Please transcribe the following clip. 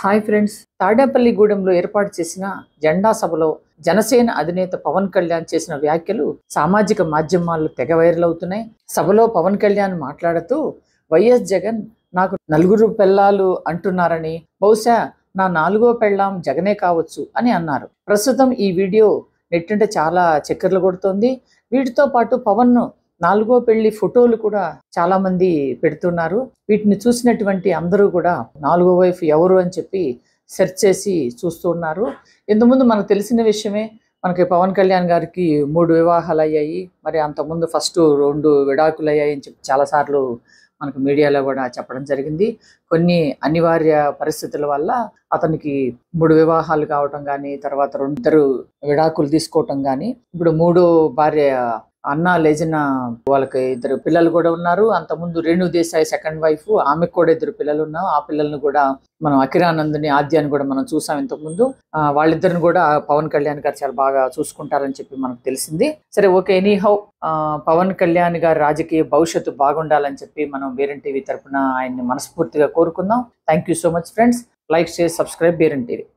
hi friends తాడేపల్లిగూడెంలో ఏర్పాటు చేసిన జెండా సభలో జనసేన అధినేత పవన్ కళ్యాణ్ చేసిన వ్యాఖ్యలు సామాజిక మాధ్యమాల్లో తెగ వైరల్ అవుతున్నాయి సభలో పవన్ కళ్యాణ్ మాట్లాడుతూ వైఎస్ జగన్ నాకు నలుగురు పెళ్ళాలు అంటున్నారని బహుశా నా నాలుగో పెళ్ళాం జగనే కావచ్చు అని అన్నారు ప్రస్తుతం ఈ వీడియో నెట్టింటే చాలా చక్కర్లు కొడుతోంది వీటితో పాటు పవన్ను నాలుగో పెళ్లి ఫోటోలు కూడా చాలా మంది పెడుతున్నారు వీటిని చూసినటువంటి అందరూ కూడా నాలుగో వైఫ్ ఎవరు అని చెప్పి సెర్చ్ చేసి చూస్తున్నారు ఇంతకుముందు మనకు తెలిసిన విషయమే మనకి పవన్ కళ్యాణ్ గారికి మూడు వివాహాలు అయ్యాయి మరి అంతకుముందు ఫస్ట్ రెండు విడాకులు అయ్యాయి అని చెప్పి చాలాసార్లు మనకు మీడియాలో కూడా చెప్పడం జరిగింది కొన్ని అనివార్య పరిస్థితుల వల్ల అతనికి మూడు వివాహాలు కావటం కానీ తర్వాత రెండు విడాకులు తీసుకోవటం కానీ ఇప్పుడు మూడో భార్య అన్న లేచిన వాళ్ళకి ఇద్దరు పిల్లలు కూడా ఉన్నారు అంతకుముందు రేణు దేశాయ్ సెకండ్ వైఫ్ ఆమెకు కూడా ఇద్దరు పిల్లలు ఉన్నారు ఆ పిల్లల్ని కూడా మనం అఖిరానందుని ఆద్యాన్ని కూడా మనం చూసాం ఇంతకుముందు వాళ్ళిద్దరిని కూడా పవన్ కళ్యాణ్ గారు చాలా బాగా చూసుకుంటారని చెప్పి మనకు తెలిసింది సరే okay anyhow Pawan Kalyan గారి రాజకీయ భవిష్యత్తు బాగుండాలని చెప్పి మనం బీరన్ టీవీ తరఫున ఆయన్ని మనస్ఫూర్తిగా కోరుకుందాం thank you so much friends like share subscribe బీరన్ టీవీ